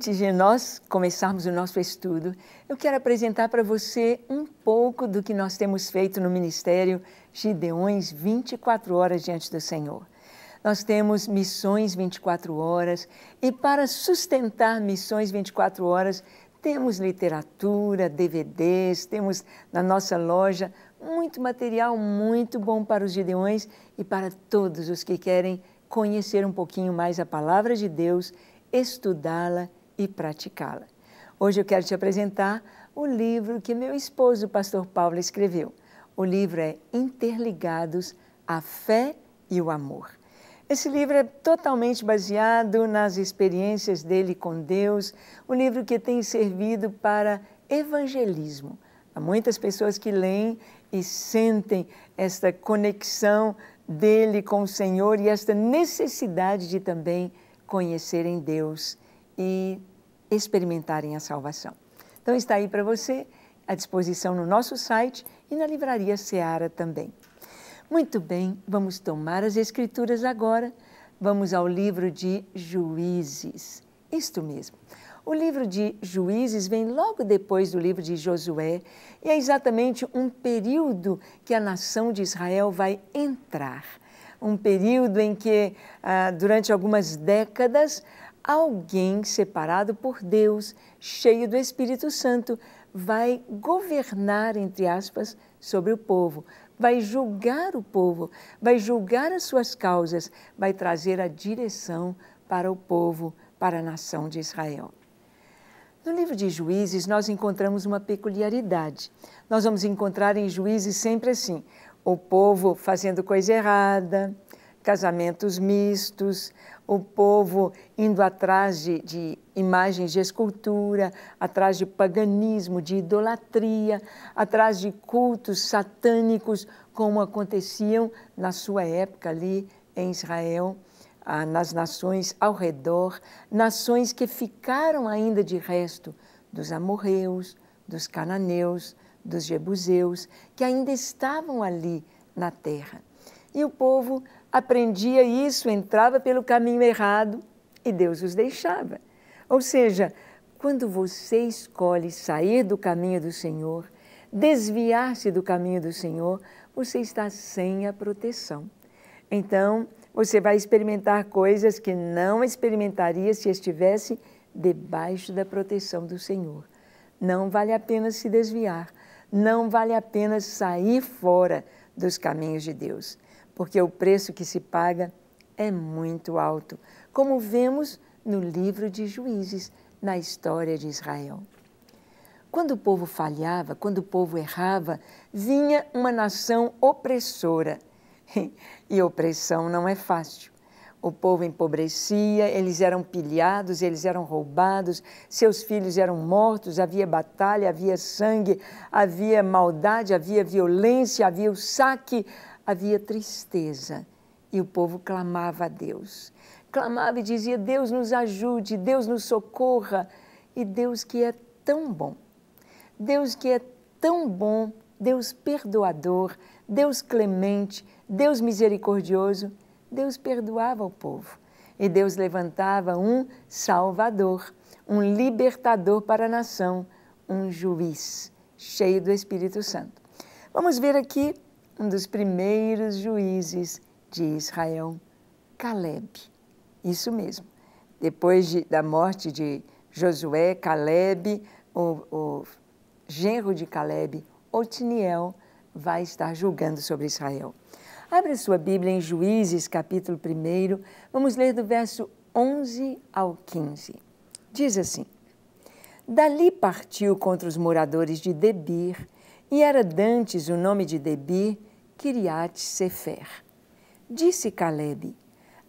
antes de nós começarmos o nosso estudo, eu quero apresentar para você um pouco do que nós temos feito no Ministério Gideões 24 Horas Diante do Senhor. Nós temos missões 24 horas e, para sustentar missões 24 horas, temos literatura, DVDs, temos na nossa loja muito material muito bom para os Gideões e para todos os que querem conhecer um pouquinho mais a palavra de Deus, estudá-la e praticá-la. Hoje eu quero te apresentar o livro que meu esposo, o pastor Paulo, escreveu. O livro é Interligados: A Fé e o Amor. Esse livro é totalmente baseado nas experiências dele com Deus, um livro que tem servido para evangelismo. Há muitas pessoas que leem e sentem esta conexão dele com o Senhor e esta necessidade de também conhecerem Deus e experimentarem a salvação. Então está aí para você, à disposição no nosso site e na livraria Seara também. Muito bem, vamos tomar as escrituras agora. Vamos ao livro de Juízes. Isto mesmo. O livro de Juízes vem logo depois do livro de Josué e é exatamente um período que a nação de Israel vai entrar. Um período em que, ah, durante algumas décadas, alguém separado por Deus, cheio do Espírito Santo, vai governar, entre aspas, sobre o povo, vai julgar o povo, vai julgar as suas causas, vai trazer a direção para o povo, para a nação de Israel. No livro de Juízes, nós encontramos uma peculiaridade. Nós vamos encontrar em Juízes sempre assim: o povo fazendo coisa errada, casamentos mistos, o povo indo atrás de, de, imagens de escultura, atrás de paganismo, de idolatria, atrás de cultos satânicos, como aconteciam na sua época ali em Israel, ah, nas nações ao redor, nações que ficaram ainda de resto dos amorreus, dos cananeus, dos jebuseus, que ainda estavam ali na terra. E o povo aprendia isso, entrava pelo caminho errado e Deus os deixava. Ou seja, quando você escolhe sair do caminho do Senhor, desviar-se do caminho do Senhor, você está sem a proteção. Então, você vai experimentar coisas que não experimentaria se estivesse debaixo da proteção do Senhor. Não vale a pena se desviar, não vale a pena sair fora dos caminhos de Deus porque o preço que se paga é muito alto, como vemos no livro de Juízes, na história de Israel. Quando o povo falhava, quando o povo errava, vinha uma nação opressora. E opressão não é fácil. O povo empobrecia, eles eram pilhados, eles eram roubados, seus filhos eram mortos, havia batalha, havia sangue, havia maldade, havia violência, havia o saque, havia tristeza e o povo clamava a Deus. Clamava e dizia: Deus nos ajude, Deus nos socorra. E Deus que é tão bom, Deus que é tão bom, Deus perdoador, Deus clemente, Deus misericordioso, Deus perdoava o povo. E Deus levantava um salvador, um libertador para a nação, um juiz, cheio do Espírito Santo. Vamos ver aqui um dos primeiros juízes de Israel, Caleb. Isso mesmo. Depois de, da morte de Josué, Caleb, o, o genro de Caleb, Otiniel, vai estar julgando sobre Israel. Abra sua Bíblia em Juízes, capítulo 1, vamos ler do verso 11 ao 15. Diz assim: Dali partiu contra os moradores de Debir, e era dantes o nome de Debir, Kiriat Sefer. Disse Caleb: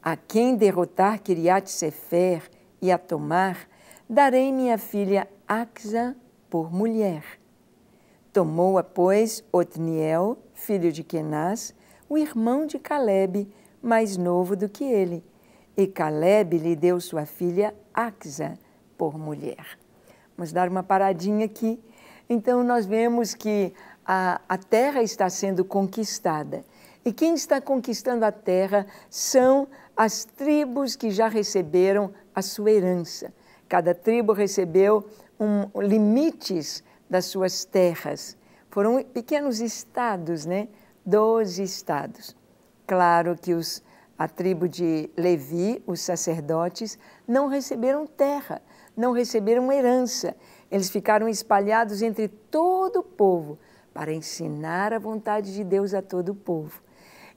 A quem derrotar Kiriat Sefer e a tomar, darei minha filha Axa por mulher. Tomou-a, pois, Otniel, filho de Kenaz, o irmão de Caleb, mais novo do que ele. E Caleb lhe deu sua filha Axa por mulher. Vamos dar uma paradinha aqui. Então, nós vemos que a, a terra está sendo conquistada. E quem está conquistando a terra são as tribos que já receberam a sua herança. Cada tribo recebeu um, limites das suas terras. Foram pequenos estados, né? Doze estados. Claro que os, a tribo de Levi, os sacerdotes, não receberam terra, não receberam herança. Eles ficaram espalhados entre todo o povo para ensinar a vontade de Deus a todo o povo.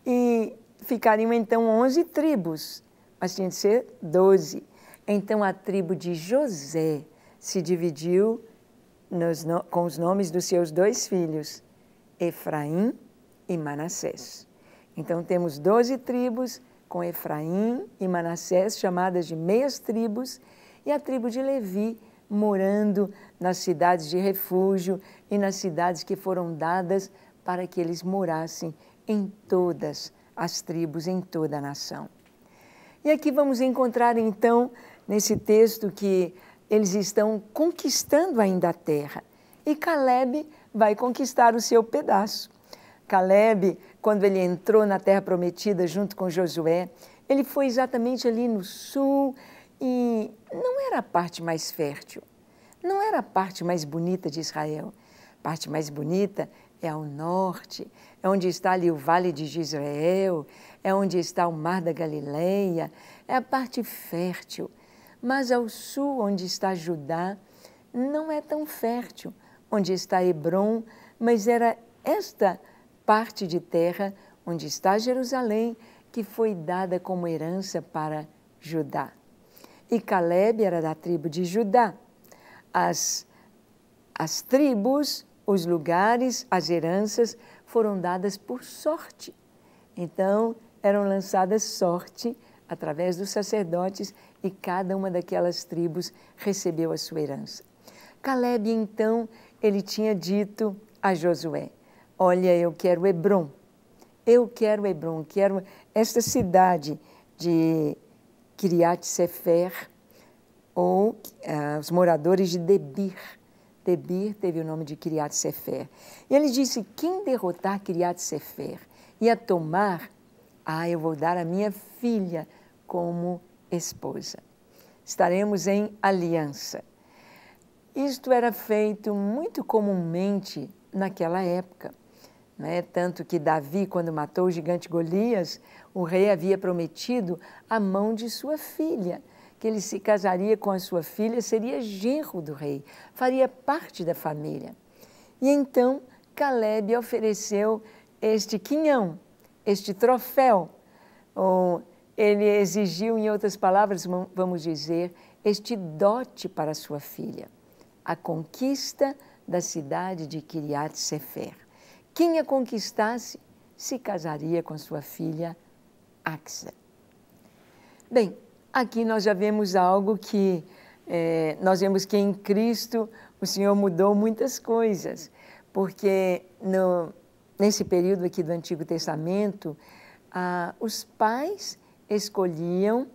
E ficariam então 11 tribos, mas tinha de ser 12. Então a tribo de José se dividiu nos, com os nomes dos seus dois filhos, Efraim e Manassés. Então temos 12 tribos com Efraim e Manassés, chamadas de meias tribos, e a tribo de Levi morando nas cidades de refúgio e nas cidades que foram dadas para que eles morassem em todas as tribos, em toda a nação. E aqui vamos encontrar então, nesse texto, que eles estão conquistando ainda a terra. E Caleb vai conquistar o seu pedaço. Caleb, quando ele entrou na terra prometida junto com Josué, ele foi exatamente ali no sul e não era a parte mais fértil, não era a parte mais bonita de Israel parte mais bonita é ao norte, é onde está ali o Vale de Israel é onde está o Mar da Galileia, é a parte fértil. Mas ao sul, onde está Judá, não é tão fértil, onde está Hebron, mas era esta parte de terra onde está Jerusalém que foi dada como herança para Judá. E Caleb era da tribo de Judá. As, as tribos os lugares, as heranças foram dadas por sorte. Então, eram lançadas sorte através dos sacerdotes e cada uma daquelas tribos recebeu a sua herança. Caleb, então, ele tinha dito a Josué: Olha, eu quero Hebron. Eu quero Hebron, quero esta cidade de Kiriat Sefer, ou uh, os moradores de Debir, Debir teve o nome de Criat Sefer. E ele disse: Quem derrotar Criat Sefer e a tomar, ah, eu vou dar a minha filha como esposa. Estaremos em aliança. Isto era feito muito comumente naquela época. Né? Tanto que Davi, quando matou o gigante Golias, o rei havia prometido a mão de sua filha que ele se casaria com a sua filha, seria genro do rei, faria parte da família. E então Caleb ofereceu este quinhão, este troféu, ou ele exigiu, em outras palavras, vamos dizer, este dote para sua filha, a conquista da cidade de Kiriat Sefer. Quem a conquistasse se casaria com sua filha Axa. Bem, Aqui nós já vemos algo que é, nós vemos que em Cristo o Senhor mudou muitas coisas, porque no, nesse período aqui do Antigo Testamento, ah, os pais escolhiam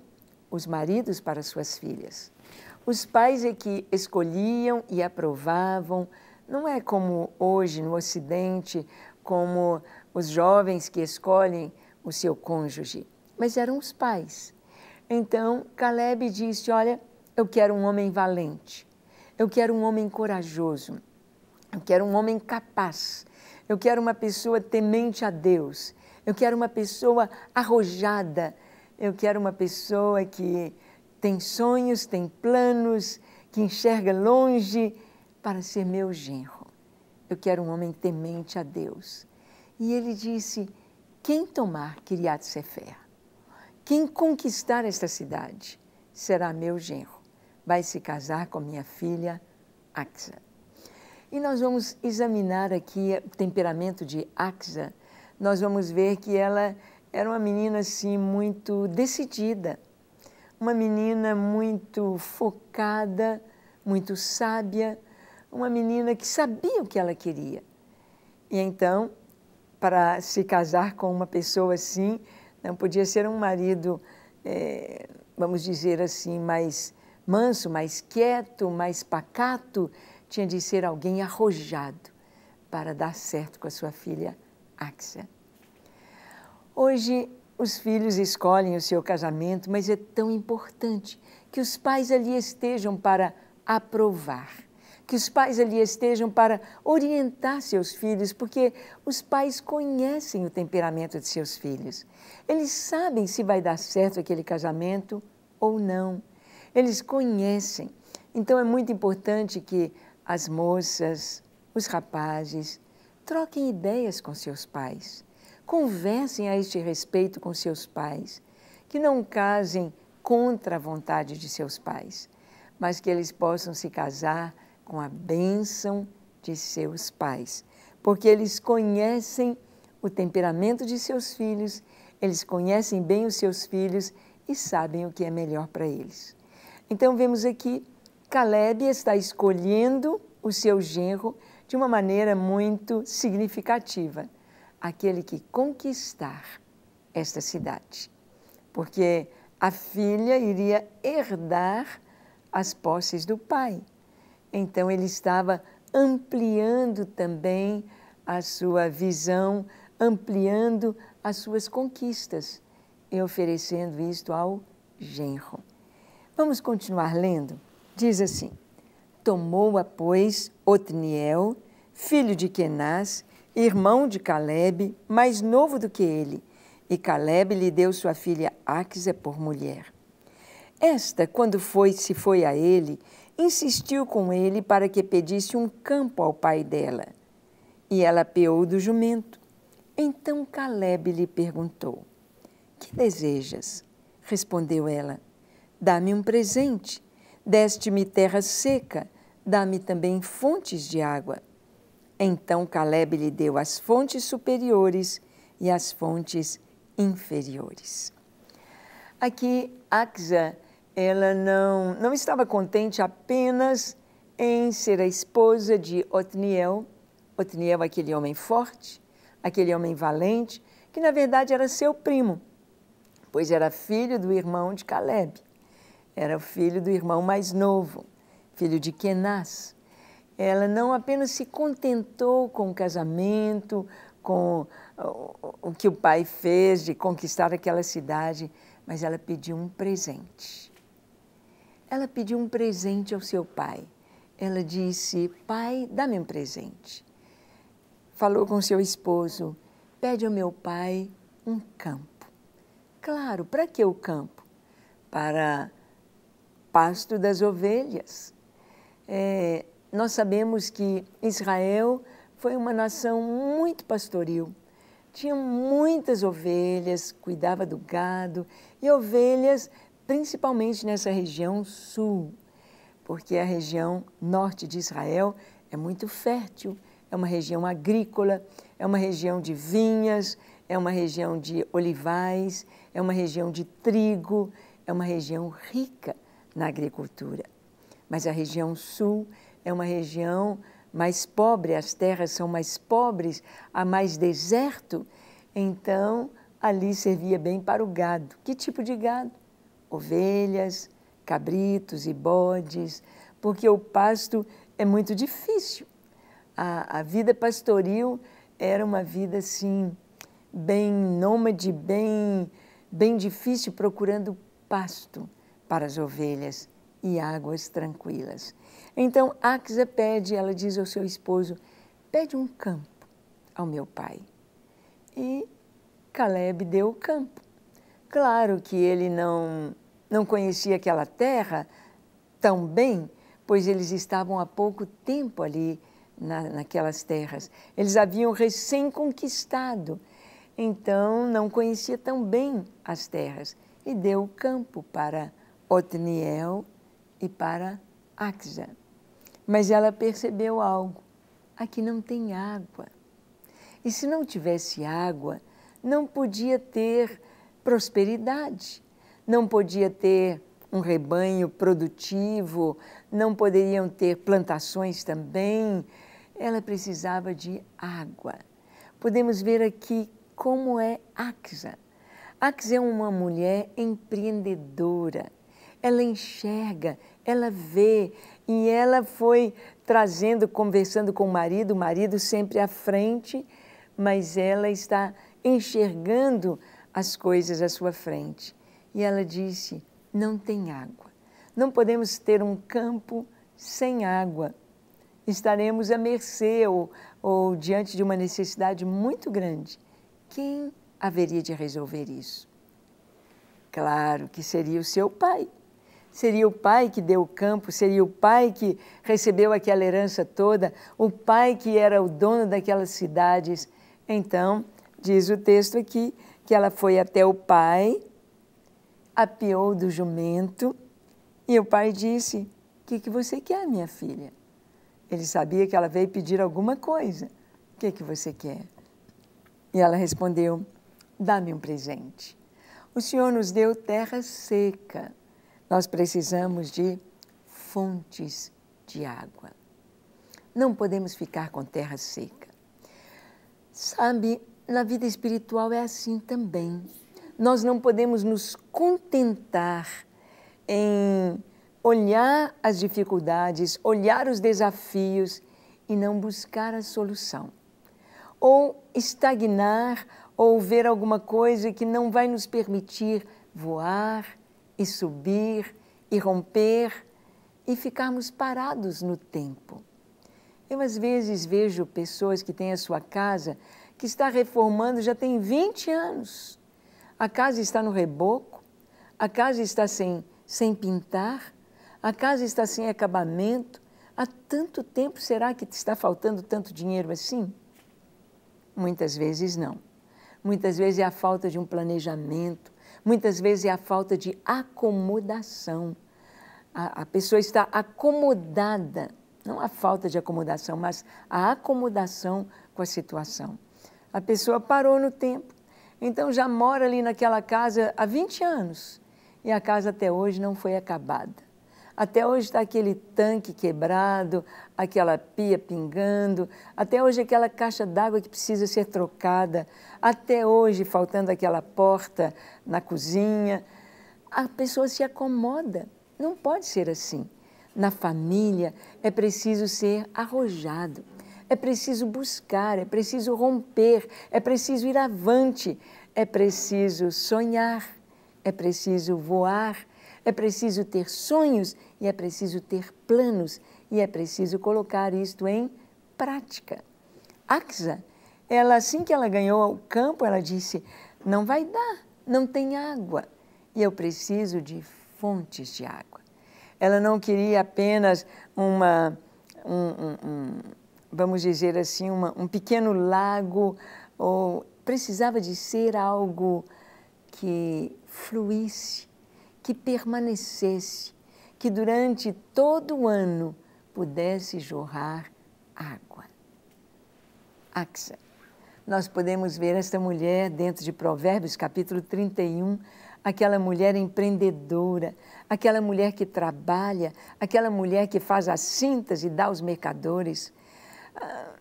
os maridos para suas filhas. Os pais é que escolhiam e aprovavam, não é como hoje no Ocidente, como os jovens que escolhem o seu cônjuge, mas eram os pais. Então Caleb disse: Olha, eu quero um homem valente, eu quero um homem corajoso, eu quero um homem capaz, eu quero uma pessoa temente a Deus, eu quero uma pessoa arrojada, eu quero uma pessoa que tem sonhos, tem planos, que enxerga longe para ser meu genro. Eu quero um homem temente a Deus. E ele disse: Quem tomar Kiriat Sefer? Quem conquistar esta cidade será meu genro. Vai se casar com minha filha, Axa. E nós vamos examinar aqui o temperamento de Axa. Nós vamos ver que ela era uma menina assim muito decidida, uma menina muito focada, muito sábia, uma menina que sabia o que ela queria. E então, para se casar com uma pessoa assim, não podia ser um marido, é, vamos dizer assim, mais manso, mais quieto, mais pacato. Tinha de ser alguém arrojado para dar certo com a sua filha Axia. Hoje, os filhos escolhem o seu casamento, mas é tão importante que os pais ali estejam para aprovar que os pais ali estejam para orientar seus filhos, porque os pais conhecem o temperamento de seus filhos. Eles sabem se vai dar certo aquele casamento ou não. Eles conhecem. Então é muito importante que as moças, os rapazes, troquem ideias com seus pais. Conversem a este respeito com seus pais. Que não casem contra a vontade de seus pais, mas que eles possam se casar com a bênção de seus pais, porque eles conhecem o temperamento de seus filhos, eles conhecem bem os seus filhos e sabem o que é melhor para eles. Então vemos aqui, Caleb está escolhendo o seu genro de uma maneira muito significativa, aquele que conquistar esta cidade, porque a filha iria herdar as posses do pai. Então ele estava ampliando também a sua visão, ampliando as suas conquistas e oferecendo isto ao genro. Vamos continuar lendo? Diz assim: Tomou-a, pois, Otniel, filho de Kenaz, irmão de Caleb, mais novo do que ele, e Caleb lhe deu sua filha Axa por mulher. Esta, quando foi se foi a ele insistiu com ele para que pedisse um campo ao pai dela. E ela peou do jumento. Então Caleb lhe perguntou: Que desejas? Respondeu ela: Dá-me um presente. Deste-me terra seca, dá-me também fontes de água. Então Caleb lhe deu as fontes superiores e as fontes inferiores. Aqui, Axa ela não, não estava contente apenas em ser a esposa de Otniel. Otniel, aquele homem forte, aquele homem valente, que na verdade era seu primo, pois era filho do irmão de Caleb. Era o filho do irmão mais novo, filho de Kenaz. Ela não apenas se contentou com o casamento, com o que o pai fez de conquistar aquela cidade, mas ela pediu um presente. Ela pediu um presente ao seu pai. Ela disse: Pai, dá-me um presente. Falou com seu esposo: Pede ao meu pai um campo. Claro, para que o campo? Para pasto das ovelhas. É, nós sabemos que Israel foi uma nação muito pastoril. Tinha muitas ovelhas, cuidava do gado, e ovelhas principalmente nessa região sul, porque a região norte de Israel é muito fértil, é uma região agrícola, é uma região de vinhas, é uma região de olivais, é uma região de trigo, é uma região rica na agricultura. Mas a região sul é uma região mais pobre, as terras são mais pobres, há mais deserto, então ali servia bem para o gado. Que tipo de gado? ovelhas, cabritos e bodes, porque o pasto é muito difícil. A, a vida pastoril era uma vida assim, bem nômade, bem, bem difícil, procurando pasto para as ovelhas e águas tranquilas. Então Axa pede, ela diz ao seu esposo: pede um campo ao meu pai. E Caleb deu o campo. Claro que ele não, não conhecia aquela terra tão bem, pois eles estavam há pouco tempo ali na, naquelas terras. Eles haviam recém-conquistado, então não conhecia tão bem as terras. E deu o campo para Otniel e para Axa. Mas ela percebeu algo. Aqui não tem água. E se não tivesse água, não podia ter prosperidade. Não podia ter um rebanho produtivo, não poderiam ter plantações também. Ela precisava de água. Podemos ver aqui como é Axa. Axa é uma mulher empreendedora. Ela enxerga, ela vê e ela foi trazendo, conversando com o marido, o marido sempre à frente, mas ela está enxergando as coisas à sua frente. E ela disse: Não tem água. Não podemos ter um campo sem água. Estaremos à mercê ou, ou diante de uma necessidade muito grande. Quem haveria de resolver isso? Claro que seria o seu pai. Seria o pai que deu o campo, seria o pai que recebeu aquela herança toda, o pai que era o dono daquelas cidades. Então, diz o texto aqui, que ela foi até o pai, apiou do jumento e o pai disse: O que, que você quer, minha filha? Ele sabia que ela veio pedir alguma coisa. O que, que você quer? E ela respondeu: Dá-me um presente. O Senhor nos deu terra seca. Nós precisamos de fontes de água. Não podemos ficar com terra seca. Sabe, na vida espiritual é assim também. Nós não podemos nos contentar em olhar as dificuldades, olhar os desafios e não buscar a solução. Ou estagnar ou ver alguma coisa que não vai nos permitir voar e subir e romper e ficarmos parados no tempo. Eu às vezes vejo pessoas que têm a sua casa que está reformando já tem 20 anos. A casa está no reboco, a casa está sem, sem pintar, a casa está sem acabamento. Há tanto tempo será que está faltando tanto dinheiro assim? Muitas vezes não. Muitas vezes é a falta de um planejamento, muitas vezes é a falta de acomodação. A, a pessoa está acomodada, não a falta de acomodação, mas a acomodação com a situação. A pessoa parou no tempo. Então já mora ali naquela casa há 20 anos e a casa até hoje não foi acabada. Até hoje está aquele tanque quebrado, aquela pia pingando, até hoje aquela caixa d'água que precisa ser trocada, até hoje faltando aquela porta na cozinha. A pessoa se acomoda. Não pode ser assim. Na família é preciso ser arrojado. É preciso buscar, é preciso romper, é preciso ir avante, é preciso sonhar, é preciso voar, é preciso ter sonhos e é preciso ter planos e é preciso colocar isto em prática. Axa, ela assim que ela ganhou o campo, ela disse: "Não vai dar, não tem água e eu preciso de fontes de água". Ela não queria apenas uma um, um, um vamos dizer assim, uma, um pequeno lago, ou precisava de ser algo que fluísse, que permanecesse, que durante todo o ano pudesse jorrar água. Axa. Nós podemos ver esta mulher dentro de Provérbios capítulo 31, aquela mulher empreendedora, aquela mulher que trabalha, aquela mulher que faz as cintas e dá aos mercadores ah,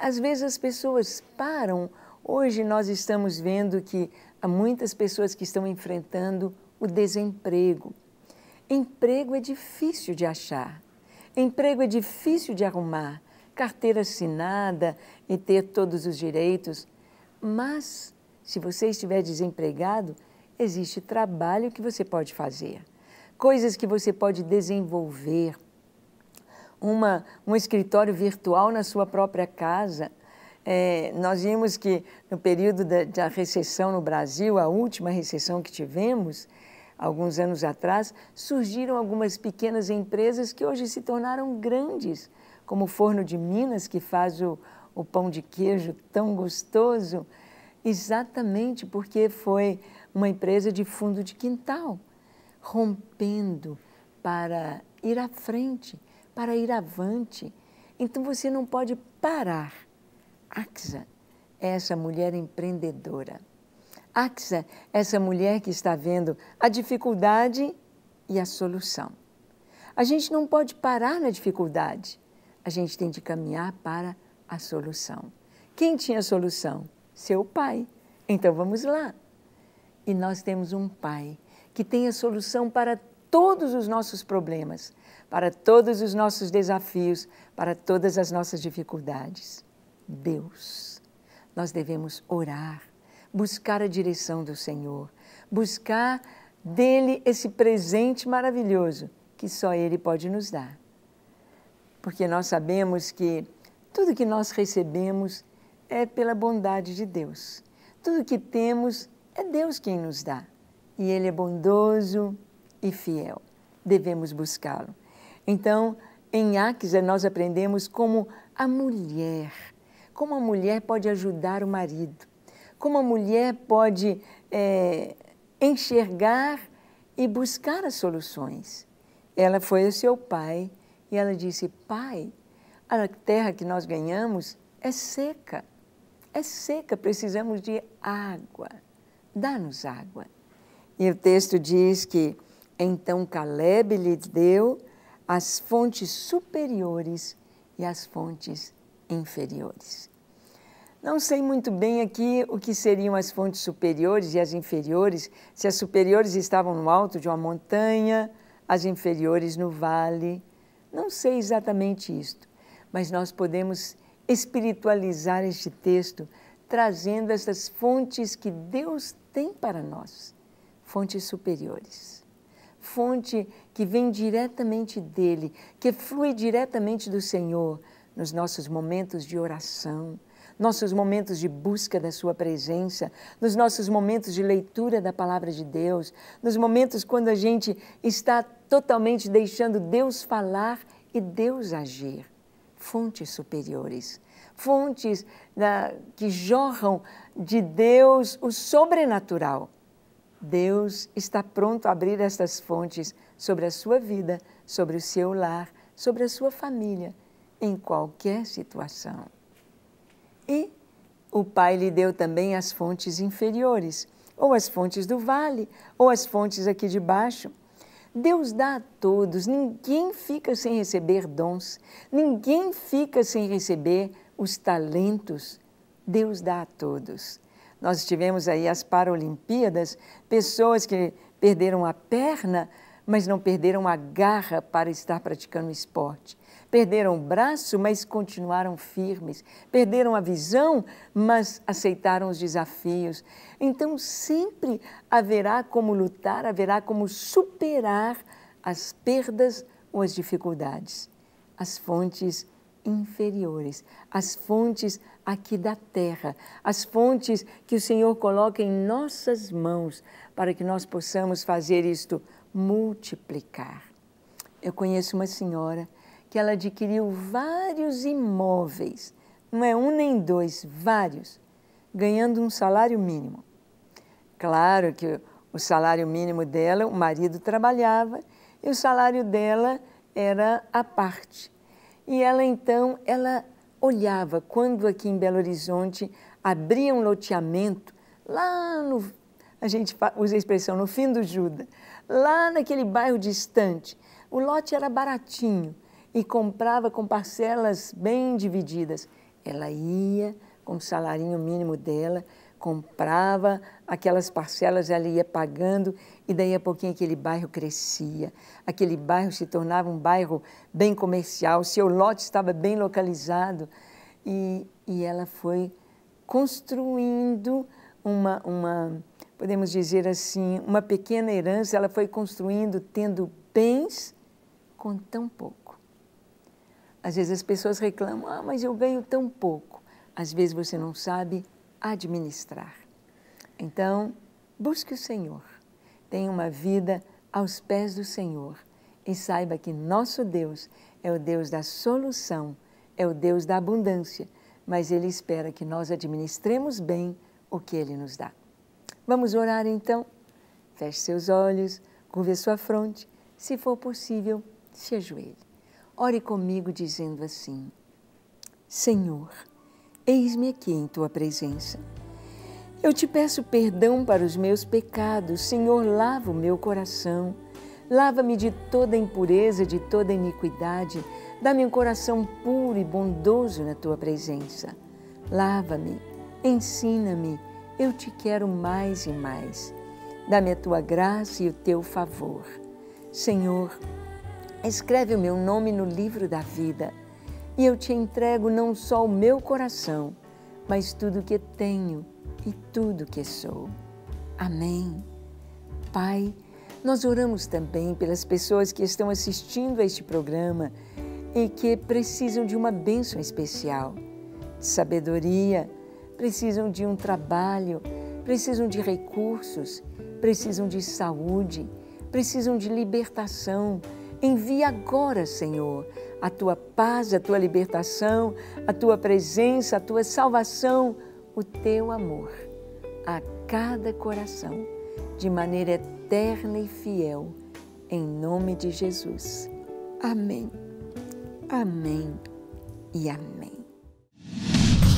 às vezes as pessoas param. Hoje nós estamos vendo que há muitas pessoas que estão enfrentando o desemprego. Emprego é difícil de achar, emprego é difícil de arrumar, carteira assinada e ter todos os direitos. Mas, se você estiver desempregado, existe trabalho que você pode fazer, coisas que você pode desenvolver, uma, um escritório virtual na sua própria casa. É, nós vimos que no período da, da recessão no Brasil, a última recessão que tivemos, alguns anos atrás, surgiram algumas pequenas empresas que hoje se tornaram grandes, como o Forno de Minas, que faz o, o pão de queijo tão gostoso, exatamente porque foi uma empresa de fundo de quintal, rompendo para ir à frente, para ir avante. Então você não pode parar. Axa é essa mulher empreendedora. Axa é essa mulher que está vendo a dificuldade e a solução. A gente não pode parar na dificuldade. A gente tem de caminhar para a solução. Quem tinha a solução? Seu pai. Então vamos lá. E nós temos um pai que tem a solução para todos os nossos problemas para todos os nossos desafios, para todas as nossas dificuldades. Deus, nós devemos orar, buscar a direção do Senhor, buscar dele esse presente maravilhoso que só ele pode nos dar. Porque nós sabemos que tudo que nós recebemos é pela bondade de Deus. Tudo que temos é Deus quem nos dá. E Ele é bondoso e fiel. Devemos buscá-lo. Então, em Áquisa, é, nós aprendemos como a mulher, como a mulher pode ajudar o marido, como a mulher pode é, enxergar e buscar as soluções. Ela foi ao seu pai e ela disse: Pai, a terra que nós ganhamos é seca, é seca, precisamos de água, dá-nos água. E o texto diz que então Caleb lhe deu as fontes superiores e as fontes inferiores. Não sei muito bem aqui o que seriam as fontes superiores e as inferiores, se as superiores estavam no alto de uma montanha, as inferiores no vale. Não sei exatamente isto, mas nós podemos espiritualizar este texto trazendo essas fontes que Deus tem para nós, fontes superiores fonte que vem diretamente dele, que flui diretamente do Senhor nos nossos momentos de oração, nossos momentos de busca da Sua presença, nos nossos momentos de leitura da palavra de Deus, nos momentos quando a gente está totalmente deixando Deus falar e Deus agir. Fontes superiores, fontes da, né, que jorram de Deus o sobrenatural Deus está pronto a abrir estas fontes sobre a sua vida, sobre o seu lar, sobre a sua família, em qualquer situação. E o Pai lhe deu também as fontes inferiores, ou as fontes do vale, ou as fontes aqui de baixo. Deus dá a todos, ninguém fica sem receber dons, ninguém fica sem receber os talentos. Deus dá a todos nós tivemos aí as Paralimpíadas, pessoas que perderam a perna, mas não perderam a garra para estar praticando esporte. Perderam o braço, mas continuaram firmes. Perderam a visão, mas aceitaram os desafios. Então, sempre haverá como lutar, haverá como superar as perdas ou as dificuldades. As fontes inferiores, as fontes aqui da terra, as fontes que o Senhor coloca em nossas mãos para que nós possamos fazer isto multiplicar. Eu conheço uma senhora que ela adquiriu vários imóveis, não é um nem dois, vários, ganhando um salário mínimo. Claro que o salário mínimo dela, o marido trabalhava e o salário dela era a parte. E ela então, ela olhava quando aqui em Belo Horizonte abria um loteamento, lá no. A gente usa a expressão no fim do Juda, lá naquele bairro distante. O lote era baratinho e comprava com parcelas bem divididas. Ela ia com o salarinho mínimo dela, comprava aquelas parcelas, ela ia pagando e daí a pouquinho aquele bairro crescia. Aquele bairro se tornava um bairro bem comercial, seu lote estava bem localizado e, e ela foi construindo uma, uma, podemos dizer assim, uma pequena herança, ela foi construindo, tendo bens com tão pouco. Às vezes as pessoas reclamam, ah, mas eu ganho tão pouco. Às vezes você não sabe administrar. Então, busque o Senhor, tenha uma vida aos pés do Senhor e saiba que nosso Deus é o Deus da solução, é o Deus da abundância, mas Ele espera que nós administremos bem o que Ele nos dá. Vamos orar então? Feche seus olhos, curve sua fronte, se for possível, se ajoelhe. Ore comigo dizendo assim: Senhor, eis-me aqui em tua presença. Eu te peço perdão para os meus pecados, Senhor, lava o meu coração, lava-me de toda impureza, de toda iniquidade, dá-me um coração puro e bondoso na tua presença. Lava-me, ensina-me, eu te quero mais e mais. Dá-me a tua graça e o teu favor. Senhor, escreve o meu nome no livro da vida e eu te entrego não só o meu coração, mas tudo que tenho e tudo que sou. Amém. Pai, nós oramos também pelas pessoas que estão assistindo a este programa e que precisam de uma bênção especial, de sabedoria, precisam de um trabalho, precisam de recursos, precisam de saúde, precisam de libertação. Envia agora, Senhor, a tua paz, a tua libertação, a tua presença, a tua salvação, o teu amor a cada coração, de maneira eterna e fiel, em nome de Jesus. Amém. Amém e amém.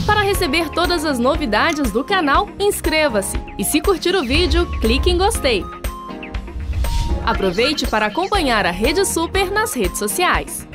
Para receber todas as novidades do canal, inscreva-se e se curtir o vídeo, clique em gostei. Aproveite para acompanhar a Rede Super nas redes sociais.